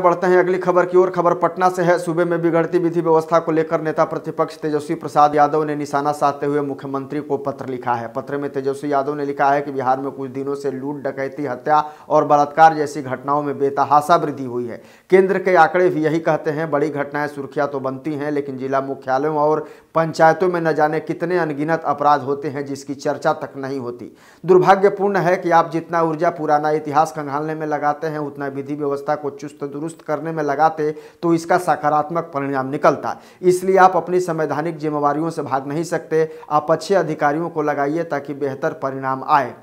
बढ़ते हैं अगली खबर की ओर खबर पटना से है सूबे में बिगड़ती विधि व्यवस्था को लेकर नेता प्रतिपक्ष तेजस्वी प्रसाद यादव ने निशाना साधते हुए मुख्यमंत्री को पत्र लिखा है पत्र में तेजस्वी यादव ने लिखा है कि बिहार में कुछ दिनों से लूट डकैती हत्या और बलात्कार जैसी घटनाओं में बेतहासा वृद्धि हुई है केंद्र के आंकड़े भी यही कहते हैं बड़ी घटनाएं सुर्खियां तो बनती हैं लेकिन जिला मुख्यालयों और पंचायतों में न जाने कितने अनगिनत अपराध होते हैं जिसकी चर्चा तक नहीं होती दुर्भाग्यपूर्ण है कि आप जितना ऊर्जा पुराना इतिहास खंगालने में लगाते हैं उतना विधि व्यवस्था को चुस्त दुरुस्त करने में लगाते तो इसका सकारात्मक परिणाम निकलता इसलिए आप अपनी संवैधानिक जिम्मेवारियों से भाग नहीं सकते आप अच्छे अधिकारियों को लगाइए ताकि बेहतर परिणाम आए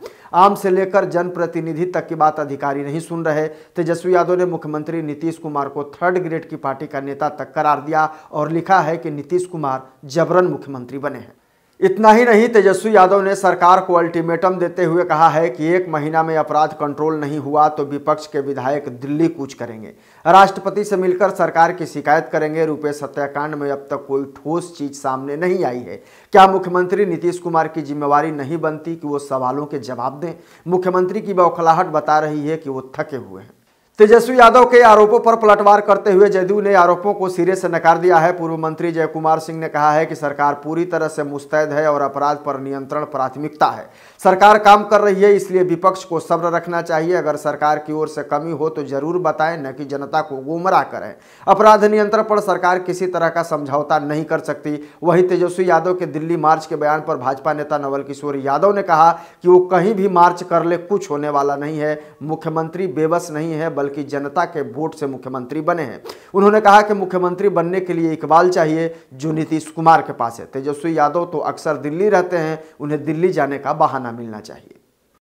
आम से लेकर जनप्रतिनिधि तक की बात अधिकारी नहीं सुन रहे तेजस्वी यादव ने मुख्यमंत्री नीतीश कुमार को थर्ड ग्रेड की पार्टी का नेता तक करार दिया और लिखा है कि नीतीश कुमार जबरन मुख्यमंत्री बने हैं इतना ही नहीं तेजस्वी यादव ने सरकार को अल्टीमेटम देते हुए कहा है कि एक महीना में अपराध कंट्रोल नहीं हुआ तो विपक्ष के विधायक दिल्ली कूच करेंगे राष्ट्रपति से मिलकर सरकार की शिकायत करेंगे रुपये हत्याकांड में अब तक कोई ठोस चीज सामने नहीं आई है क्या मुख्यमंत्री नीतीश कुमार की जिम्मेवारी नहीं बनती कि वो सवालों के जवाब दें मुख्यमंत्री की बौखलाहट बता रही है कि वो थके हुए हैं तेजस्वी यादव के आरोपों पर पलटवार करते हुए जदयू ने आरोपों को सिरे से नकार दिया है पूर्व मंत्री जय कुमार सिंह ने कहा है कि सरकार पूरी तरह से मुस्तैद है और अपराध पर नियंत्रण प्राथमिकता है सरकार काम कर रही है इसलिए विपक्ष को सब्र रखना चाहिए अगर सरकार की ओर से कमी हो तो जरूर बताएं न कि जनता को गुमराह करें अपराध नियंत्रण पर सरकार किसी तरह का समझौता नहीं कर सकती वहीं तेजस्वी यादव के दिल्ली मार्च के बयान पर भाजपा नेता नवल किशोर यादव ने कहा कि वो कहीं भी मार्च कर ले कुछ होने वाला नहीं है मुख्यमंत्री बेबस नहीं है बल्कि बल्कि जनता के वोट से मुख्यमंत्री बने हैं उन्होंने कहा कि मुख्यमंत्री बनने के लिए इकबाल चाहिए जो नीतीश कुमार के पास है तेजस्वी यादव तो अक्सर दिल्ली रहते हैं उन्हें दिल्ली जाने का बहाना मिलना चाहिए